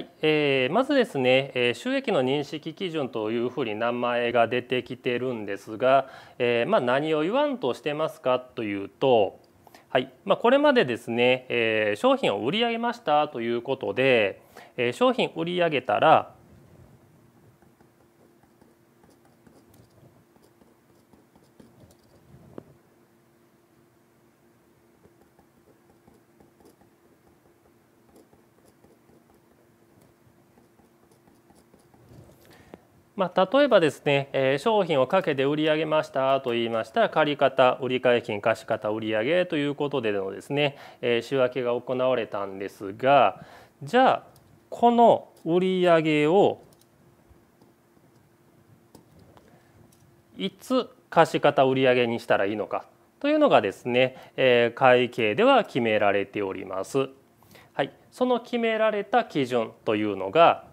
はいえー、まずですね、えー、収益の認識基準というふうに名前が出てきてるんですが、えーまあ、何を言わんとしてますかというと、はいまあ、これまでですね、えー、商品を売り上げましたということで、えー、商品売り上げたらまあ、例えばですね、えー、商品をかけて売り上げましたと言いましたら借方売買金貸方売上ということでのですね、えー、仕分けが行われたんですがじゃあこの売上をいつ貸方売上にしたらいいのかというのがですね、えー、会計では決められております。はい、その決められた基準というのが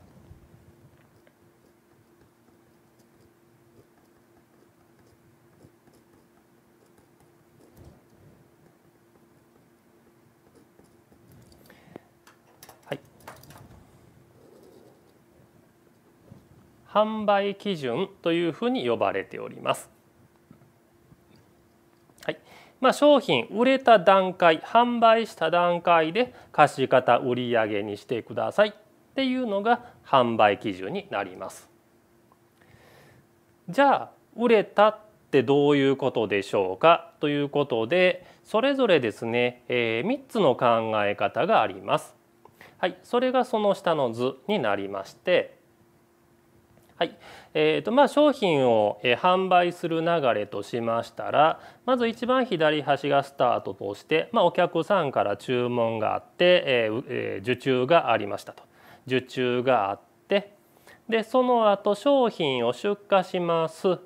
販売基準というふうに呼ばれております。はいまあ、商品売れた段階販売した段階で貸方売上にしてくださいっていうのが販売基準になります。じゃあ売れたってどういうことでしょうかということでそれぞれですね、えー、3つの考え方があります。はい、それがその下の図になりましてはいえーとまあ、商品を販売する流れとしましたらまず一番左端がスタートとして、まあ、お客さんから注文があって、えーえー、受注がありましたと受注があってでその後商品を出荷します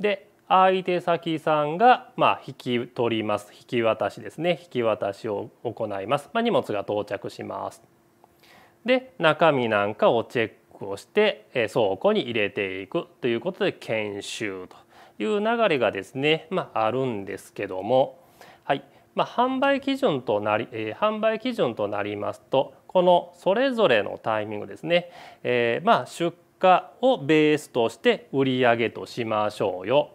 で相手先さんが、まあ、引き取ります引き渡しですね引き渡しを行います、まあ、荷物が到着しますで中身なんかをチェックをして倉庫に入れていくということで研修という流れがですね、まあ、あるんですけども、はいまあ、販売基準となり販売基準となりますとこのそれぞれのタイミングですね、えー、まあ出荷をベースとして売上としましょうよ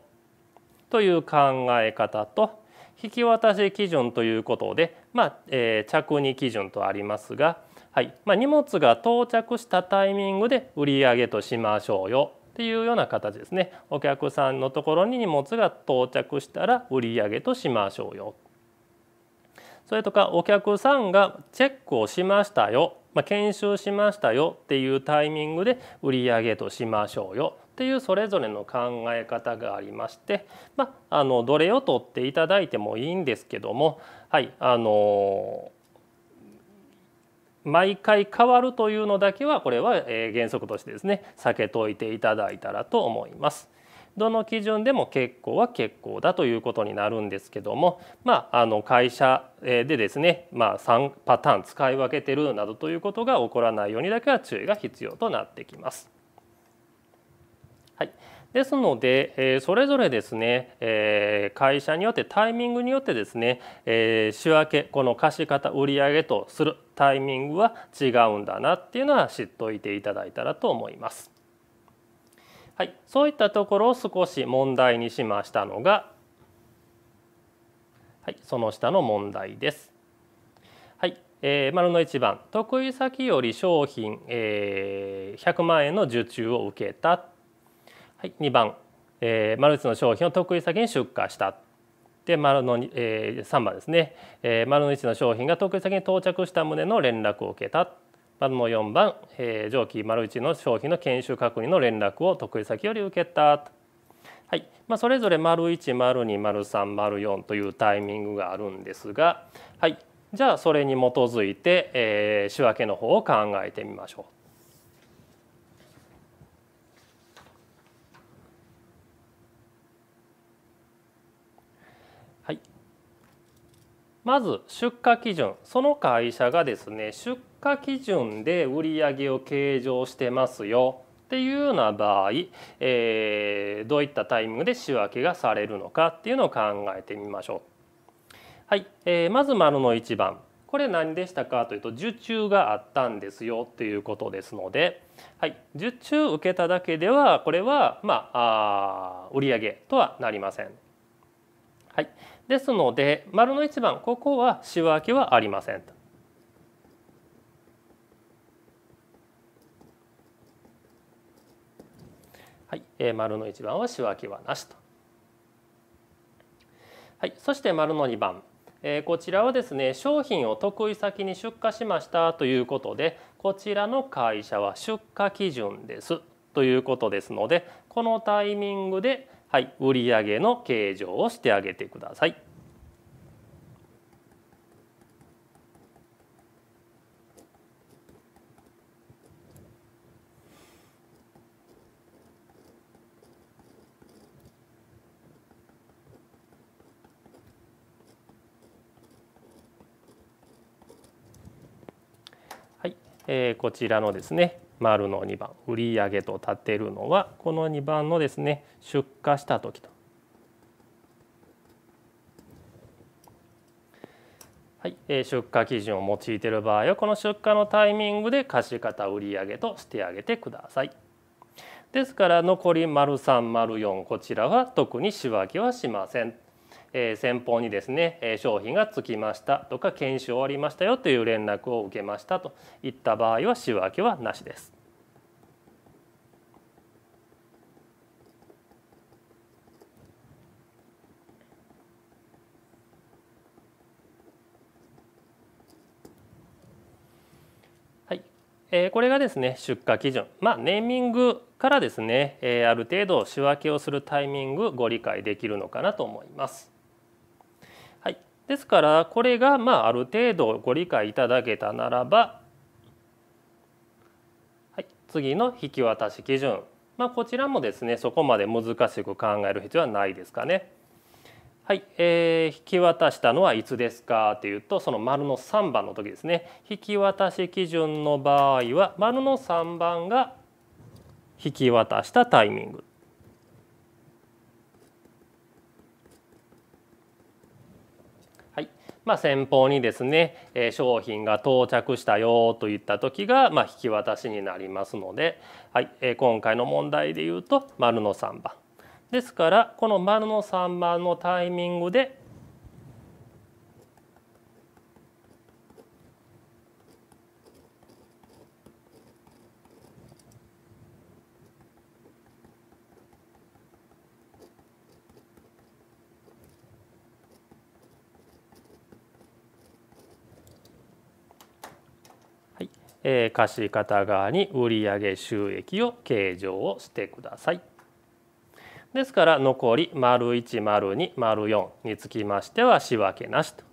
という考え方と引き渡し基準ということで、まあえー、着荷基準とありますがはいまあ、荷物が到着したタイミングで売り上げとしましょうよっていうような形ですねお客さんのところに荷物が到着したら売り上げとしましょうよそれとかお客さんがチェックをしましたよ、まあ、研修しましたよっていうタイミングで売り上げとしましょうよっていうそれぞれの考え方がありまして、まあ、あのどれを取っていただいてもいいんですけどもはいあのー毎回変わるというのだけはこれは原則としてですね避けといていただいたらと思います。どの基準でも結構は結構だということになるんですけども、まあ、あの会社でですね、まあ、3パターン使い分けてるなどということが起こらないようにだけは注意が必要となってきます。ですので、えそれぞれですね、え会社によってタイミングによってですね、え仕分けこの貸方売上とするタイミングは違うんだなっていうのは知っておいていただいたらと思います。はい、そういったところを少し問題にしましたのが、はい、その下の問題です。はいえー、丸の1番得意先より商品、えー、100万円の受注を受けたはい、2番、えー、マルチの商品を得意先に出荷したで丸の、えー、3番ですね、えー、丸の1の商品が得意先に到着した旨の連絡を受けた丸の4番、えー、上記丸1の商品の研修確認の連絡を得意先より受けたはいまあ、それぞれ丸1丸2丸3丸4というタイミングがあるんですが、はい、じゃあそれに基づいて、えー、仕分けの方を考えてみましょう。はい、まず出荷基準その会社がですね出荷基準で売上を計上してますよっていうような場合、えー、どういったタイミングで仕分けがされるのかっていうのを考えてみましょう。はい、えー、まず丸の1番これ何でしたかというと受注があったんですよということですので、はい、受注受けただけではこれは、まあ、あ売上とはなりません。はいですので丸の1番ここは仕分けはありませんと。はい、えー、丸の1番は仕分けはなしと。はい、そして丸の2番、えー、こちらはですね商品を得意先に出荷しましたということでこちらの会社は出荷基準ですということですのでこのタイミングではい、売上の計上をしてあげてください。はい、えー、こちらのですね丸の2番売上と立てるのはこの2番のですね出荷した時と。はい、出荷基準を用いている場合はこの出荷のタイミングで貸方売上としてあげてください。ですから残り三丸4こちらは特に仕分けはしません。え先方にですね商品がつきましたとか検証終わりましたよという連絡を受けましたといった場合は仕分けはなしです。えこれがですね出荷基準、まあ、ネーミングからですね、えある程度仕分けをするタイミングご理解できるのかなと思います。ですからこれがまあある程度ご理解いただけたならば、はい、次の引き渡し基準、まあ、こちらもですねそこまで難しく考える必要はないですかね。はい、えー、引き渡したのはいつですかというとその丸の3番の時ですね引き渡し基準の場合は丸の3番が引き渡したタイミングまあ、先方にですね、え商品が到着したよといった時が、ま引き渡しになりますので、はいえ今回の問題で言うと丸の3番。ですからこの丸の3番のタイミングでえー、貸方側に売上収益を計上をしてください。ですから残り丸1丸2丸4につきましては仕分けなしと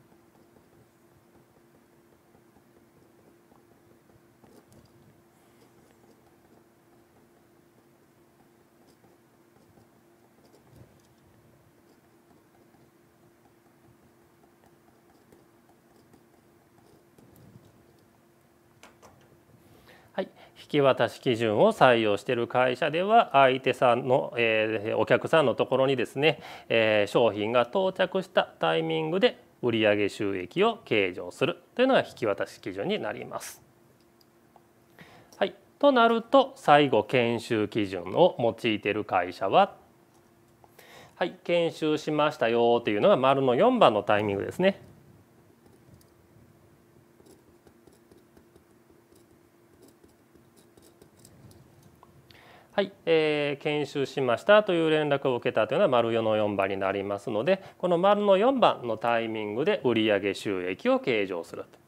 はい、引き渡し基準を採用している会社では相手さんの、えー、お客さんのところにですね、えー、商品が到着したタイミングで売上収益を計上するというのが引き渡し基準になります。はい、となると最後研修基準を用いている会社ははい研修しましたよというのが丸の4番のタイミングですね。はい、えー、研修しましたという連絡を受けたというのは丸4の4番になりますのでこの丸の4番のタイミングで売上収益を計上すると。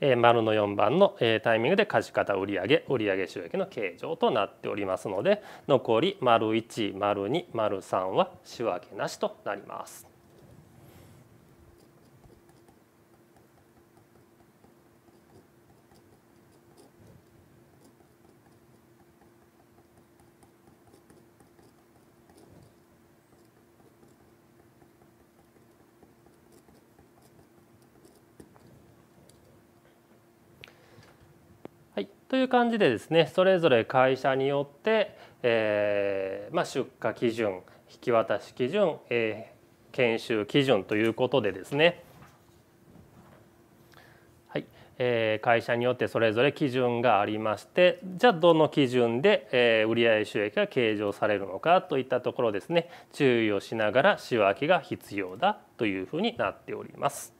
えー、丸の4番の、えー、タイミングで貸方売上売上収益の計上となっておりますので残り丸1丸2丸3は仕分けなしとなります。という感じでですねそれぞれ会社によって、えーまあ、出荷基準引き渡し基準、えー、研修基準ということでですね、はいえー、会社によってそれぞれ基準がありましてじゃあどの基準で、えー、売上収益が計上されるのかといったところですね注意をしながら仕分けが必要だというふうになっております。